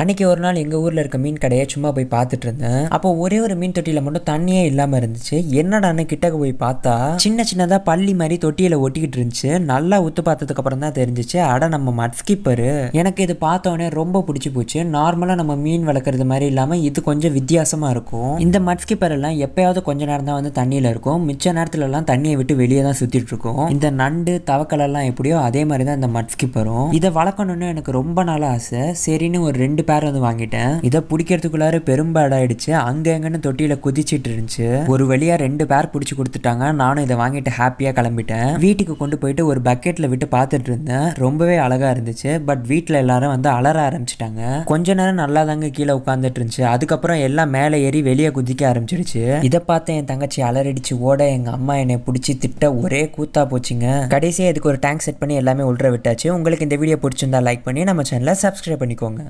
அன்னைக்கு ஒரு நாள் எங்கள் ஊரில் இருக்க மீன் கடையை சும்மா போய் பார்த்துட்டு இருந்தேன் அப்போ ஒரே ஒரு மீன் தொட்டியில் மட்டும் தண்ணியே இல்லாமல் இருந்துச்சு என்னடான்னு கிட்டக்க போய் பார்த்தா சின்ன சின்னதாக பள்ளி மாதிரி தொட்டியில் ஒட்டிக்கிட்டு இருந்துச்சு நல்லா உத்து பார்த்ததுக்கு அப்புறம் தான் தெரிஞ்சிச்சு அட நம்ம மட்ஸ்கிப்பரு எனக்கு இது பார்த்தோன்னே ரொம்ப பிடிச்சி போச்சு நார்மலாக நம்ம மீன் வளர்க்குறது மாதிரி இல்லாமல் இது கொஞ்சம் வித்தியாசமாக இருக்கும் இந்த மட்ஸ்கிப்பர் எல்லாம் எப்பயாவது கொஞ்ச நேரம் தான் வந்து தண்ணியில் இருக்கும் மிச்ச நேரத்துலலாம் தண்ணியை விட்டு வெளியே தான் சுற்றிட்டு இருக்கும் இந்த நண்டு தவக்கலெல்லாம் எப்படியோ அதே மாதிரி தான் இந்த மட்ஸ்கிப்பரும் இதை வளர்க்கணும்னு எனக்கு ரொம்ப நாளாக ஆசை சரின்னு ஒரு ரெண்டு பேர் வந்து வாங்கிட்டேன் இதை பிடிக்கிறதுக்குள்ளார பெரும்பாடாயிடுச்சு அங்கே எங்கன்னு தொட்டியில் குதிச்சிட்டு இருந்துச்சு ஒரு வழியா ரெண்டு பேர் பிடிச்சி கொடுத்துட்டாங்க நானும் இதை வாங்கிட்டு ஹாப்பியாக கிளம்பிட்டேன் வீட்டுக்கு கொண்டு போயிட்டு ஒரு பக்கெட்டில் விட்டு பார்த்துட்டு இருந்தேன் ரொம்பவே அழகாக இருந்துச்சு பட் வீட்டில் எல்லாரும் வந்து அலற ஆரம்பிச்சிட்டாங்க கொஞ்ச நேரம் நல்லா தாங்க கீழே உட்காந்துட்டு இருந்துச்சு அதுக்கப்புறம் எல்லாம் மேலே ஏறி வெளியே குதிக்க ஆரம்பிச்சிருச்சு இதை பார்த்து என் தங்கச்சி அலறடிச்சு ஓட எங்கள் அம்மா என்னை பிடிச்சி திட்ட ஒரே கூத்தா போச்சுங்க கடைசியாக இதுக்கு ஒரு டேங்க் செட் பண்ணி எல்லாமே உள்ள விட்டாச்சு உங்களுக்கு இந்த வீடியோ பிடிச்சிருந்தா லைக் பண்ணி நம்ம சேனலை சப்ஸ்கிரைப் பண்ணிக்கோங்க